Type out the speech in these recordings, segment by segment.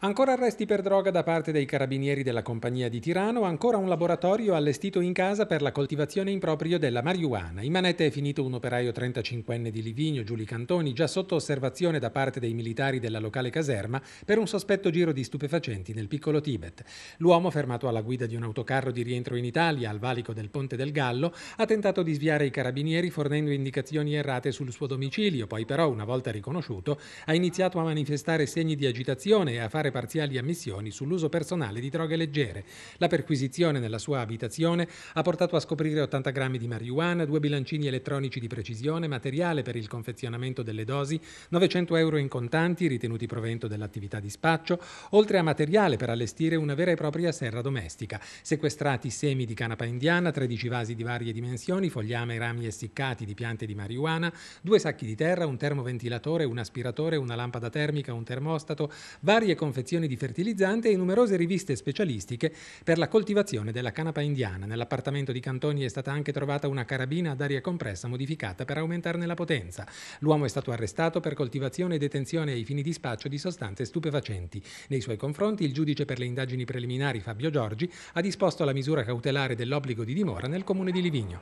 Ancora arresti per droga da parte dei carabinieri della compagnia di Tirano, ancora un laboratorio allestito in casa per la coltivazione improprio della marijuana. In manette è finito un operaio 35enne di Livigno, Giuli Cantoni, già sotto osservazione da parte dei militari della locale caserma per un sospetto giro di stupefacenti nel piccolo Tibet. L'uomo, fermato alla guida di un autocarro di rientro in Italia al valico del Ponte del Gallo, ha tentato di sviare i carabinieri fornendo indicazioni errate sul suo domicilio, poi però, una volta riconosciuto, ha iniziato a manifestare segni di agitazione e a fare effettuare parziali ammissioni sull'uso personale di droghe leggere. La perquisizione nella sua abitazione ha portato a scoprire 80 grammi di marijuana, due bilancini elettronici di precisione, materiale per il confezionamento delle dosi, 900 euro in contanti ritenuti provento dell'attività di spaccio, oltre a materiale per allestire una vera e propria serra domestica, sequestrati semi di canapa indiana, 13 vasi di varie dimensioni, fogliame rami essiccati di piante di marijuana, due sacchi di terra, un termoventilatore, un aspiratore, una lampada termica, un termostato, varie confezioni confezioni di fertilizzante e numerose riviste specialistiche per la coltivazione della canapa indiana. Nell'appartamento di Cantoni è stata anche trovata una carabina ad aria compressa modificata per aumentarne la potenza. L'uomo è stato arrestato per coltivazione e detenzione ai fini di spaccio di sostanze stupefacenti. Nei suoi confronti il giudice per le indagini preliminari Fabio Giorgi ha disposto la misura cautelare dell'obbligo di dimora nel comune di Livigno.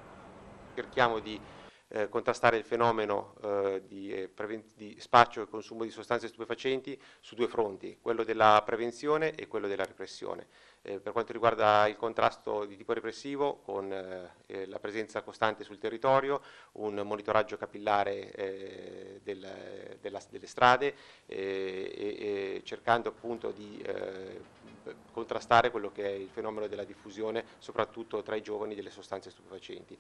Cerchiamo di eh, contrastare il fenomeno eh, di, eh, di, spaccio e consumo di sostanze stupefacenti su due fronti, quello della prevenzione e quello della repressione. Eh, per quanto riguarda il contrasto di tipo repressivo, con eh, eh, la presenza costante sul territorio, un monitoraggio capillare del, della, delle strade, cercando appunto di contrastare quello che è il fenomeno della diffusione, soprattutto tra i giovani, delle sostanze stupefacenti.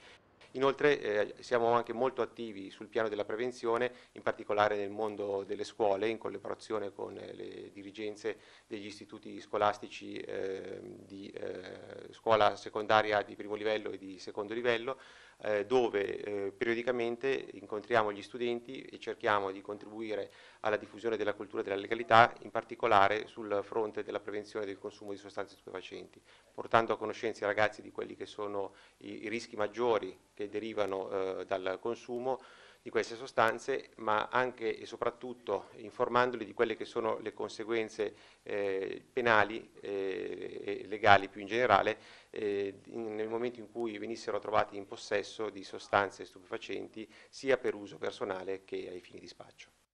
Inoltre eh, siamo anche molto attivi sul piano della prevenzione, in particolare nel mondo delle scuole, in collaborazione con eh, le dirigenze degli istituti scolastici eh, di eh, scuola secondaria di primo livello e di secondo livello, eh, dove eh, periodicamente incontriamo gli studenti e cerchiamo di contribuire alla diffusione della cultura della legalità, in particolare sul fronte della prevenzione del consumo di sostanze stupefacenti, portando a conoscenza i ragazzi di quelli che sono i, i rischi maggiori che derivano eh, dal consumo di queste sostanze, ma anche e soprattutto informandoli di quelle che sono le conseguenze eh, penali eh, e legali più in generale eh, nel momento in cui venissero trovati in possesso di sostanze stupefacenti sia per uso personale che ai fini di spaccio.